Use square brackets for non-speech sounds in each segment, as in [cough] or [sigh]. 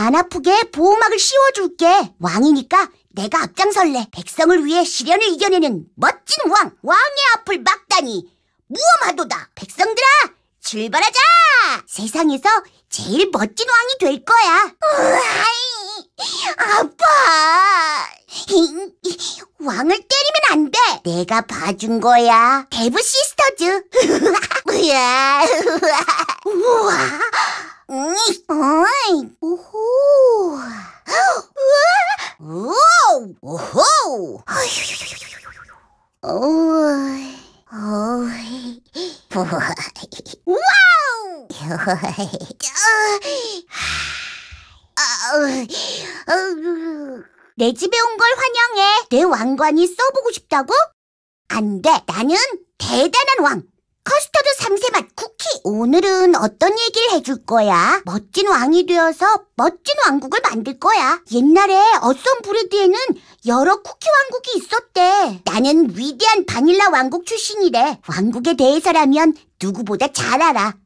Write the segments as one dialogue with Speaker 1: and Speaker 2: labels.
Speaker 1: 안 아프게 보호막을 씌워줄게. 왕이니까 내가 앞장설래. 백성을 위해 시련을 이겨내는 멋진 왕, 왕의 앞을 막다니 무엄하도다. 백성들아, 출발하자. 세상에서 제일 멋진 왕이 될 거야. 으아이, 아파. [laughs] 왕을 때리면 안 돼. 내가 봐준 거야. 데브 시스터즈. 으아, [laughs] 우와. 어이, 음, 오호. 우와! 오호! 어이, 어이, 와우! 내 집에 온 걸 환영해. 내 왕관이 써보고 싶다고? 안 돼. 나는 대단한 왕. 커스터드 3세 맛 쿠키! 오늘은 어떤 얘기를 해줄 거야? 멋진 왕이 되어서 멋진 왕국을 만들 거야. 옛날에 어썸 브레드에는 여러 쿠키 왕국이 있었대. 나는 위대한 바닐라 왕국 출신이래. 왕국에 대해서라면 누구보다 잘 알아.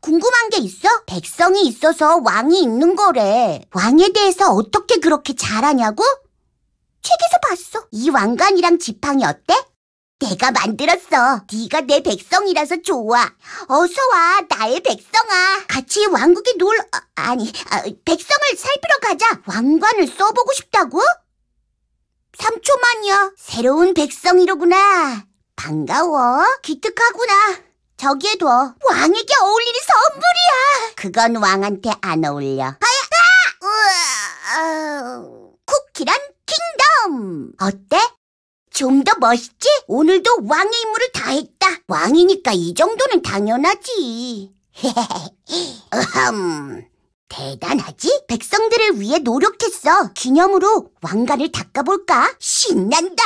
Speaker 1: 궁금한 게 있어? 백성이 있어서 왕이 있는 거래. 왕에 대해서 어떻게 그렇게 잘하냐고? 책에서 봤어. 이 왕관이랑 지팡이 어때? 내가 만들었어. 네가 내 백성이라서 좋아. 어서 와, 나의 백성아. 같이 왕국에 놀... 아, 아니, 아, 백성을 살피러 가자. 왕관을 써보고 싶다고? 3초만이야. 새로운 백성이로구나. 반가워. 기특하구나. 저기에 둬. 왕에게 어울리는 선물이야. 그건 왕한테 안 어울려. 아야! 아! 우와, 쿠키란 킹덤! 어때? 좀더 멋있지? 오늘도 왕의 임무를 다 했다. 왕이니까 이 정도는 당연하지. 헤헤흠 [laughs] 대단하지? 백성들을 위해 노력했어. 기념으로 왕관을 닦아볼까? 신난다.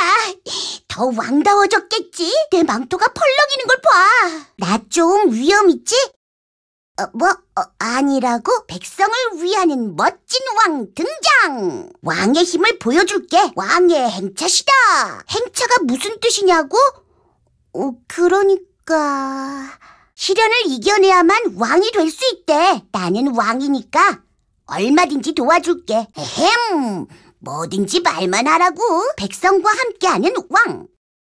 Speaker 1: 더 왕다워졌겠지? 내 망토가 펄럭이는 걸 봐. 나 좀 위험 있지? 어, 뭐 어, 아니라고? 백성을 위하는 멋진 왕 등장! 왕의 힘을 보여줄게! 왕의 행차시다! 행차가 무슨 뜻이냐고? 어, 그러니까... 시련을 이겨내야만 왕이 될 수 있대! 나는 왕이니까 얼마든지 도와줄게! 에헴! 뭐든지 말만 하라고! 백성과 함께하는 왕!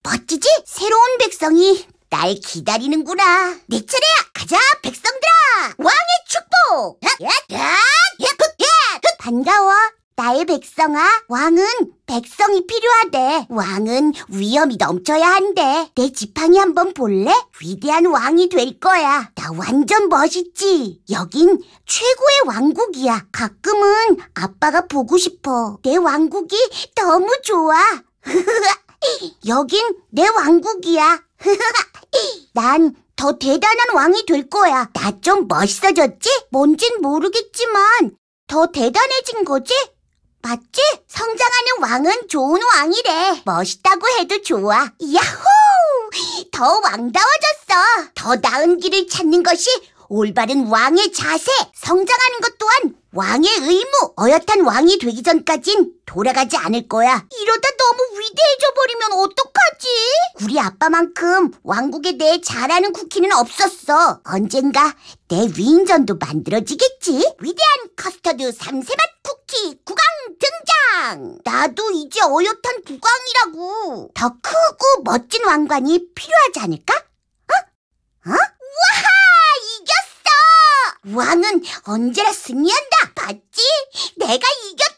Speaker 1: 멋지지? 새로운 백성이 날 기다리는구나! 내 차례야! 가자, 백성들! 왕의 축복! 그, 그 반가워. 나의 백성아, 왕은 백성이 필요하대. 왕은 위험이 넘쳐야 한대. 내 지팡이 한번 볼래? 위대한 왕이 될 거야. 나 완전 멋있지? 여긴 최고의 왕국이야. 가끔은 아빠가 보고 싶어. 내 왕국이 너무 좋아. [laughs] 여긴 내 왕국이야. [laughs] 난더 대단한 왕이 될 거야. 나 좀 멋있어졌지? 뭔진 모르겠지만 더 대단해진 거지? 맞지? 성장하는 왕은 좋은 왕이래. 멋있다고 해도 좋아. 야호! 더 왕다워졌어. 더 나은 길을 찾는 것이 올바른 왕의 자세. 성장하는 것 또한 왕의 의무, 어엿한 왕이 되기 전까진 돌아가지 않을 거야. 이러다 너무 위대해져 버리면 어떡하지? 우리 아빠만큼 왕국에 대해 잘하는 쿠키는 없었어. 언젠가 내 위인전도 만들어지겠지? 위대한 커스터드 삼세맛 쿠키 국왕 등장! 나도 이제 어엿한 국왕이라고더 크고 멋진 왕관이 필요하지 않을까? 어? 어? 와! 왕은 언제나 승리한다. 봤지? 내가 이겼